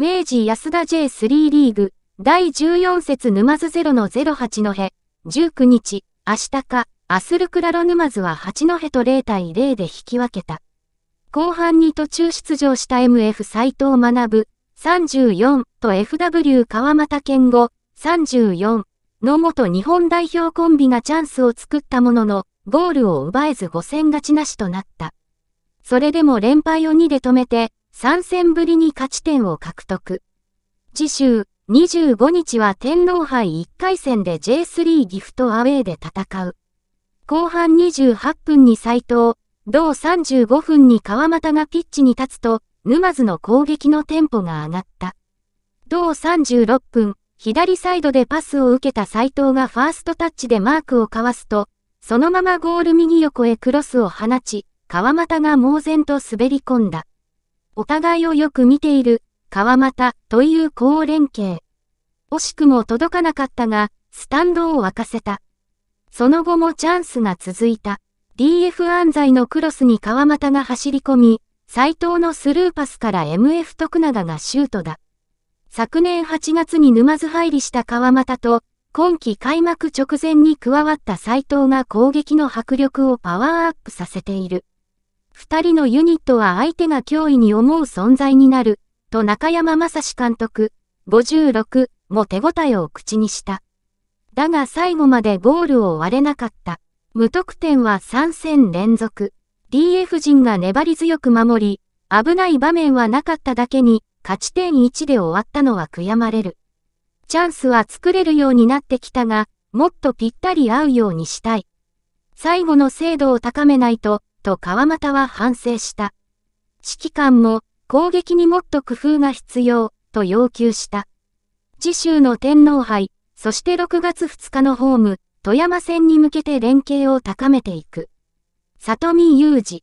明治安田 J3 リーグ、第14節沼津0の08のへ、19日、明日か、アスルクラロ沼津は8の辺と0対0で引き分けた。後半に途中出場した MF 斎藤学、34と FW 川又健吾、34の元日本代表コンビがチャンスを作ったものの、ゴールを奪えず5戦勝ちなしとなった。それでも連敗を2で止めて、3戦ぶりに勝ち点を獲得。次週、25日は天皇杯1回戦で J3 ギフトアウェイで戦う。後半28分に斎藤、同35分に川又がピッチに立つと、沼津の攻撃のテンポが上がった。同36分、左サイドでパスを受けた斎藤がファーストタッチでマークをかわすと、そのままゴール右横へクロスを放ち、川又が猛然と滑り込んだ。お互いをよく見ている、川又という好連携。惜しくも届かなかったが、スタンドを沸かせた。その後もチャンスが続いた。DF 安西のクロスに川又が走り込み、斎藤のスルーパスから MF 徳永がシュートだ。昨年8月に沼津入りした川又と、今季開幕直前に加わった斎藤が攻撃の迫力をパワーアップさせている。二人のユニットは相手が脅威に思う存在になる、と中山正史監督、56も手応えを口にした。だが最後までゴールを割れなかった。無得点は3戦連続。DF 陣が粘り強く守り、危ない場面はなかっただけに、勝ち点1で終わったのは悔やまれる。チャンスは作れるようになってきたが、もっとぴったり合うようにしたい。最後の精度を高めないと、と川又は反省した。指揮官も攻撃にもっと工夫が必要と要求した。次週の天皇杯、そして6月2日のホーム、富山戦に向けて連携を高めていく。里見雄二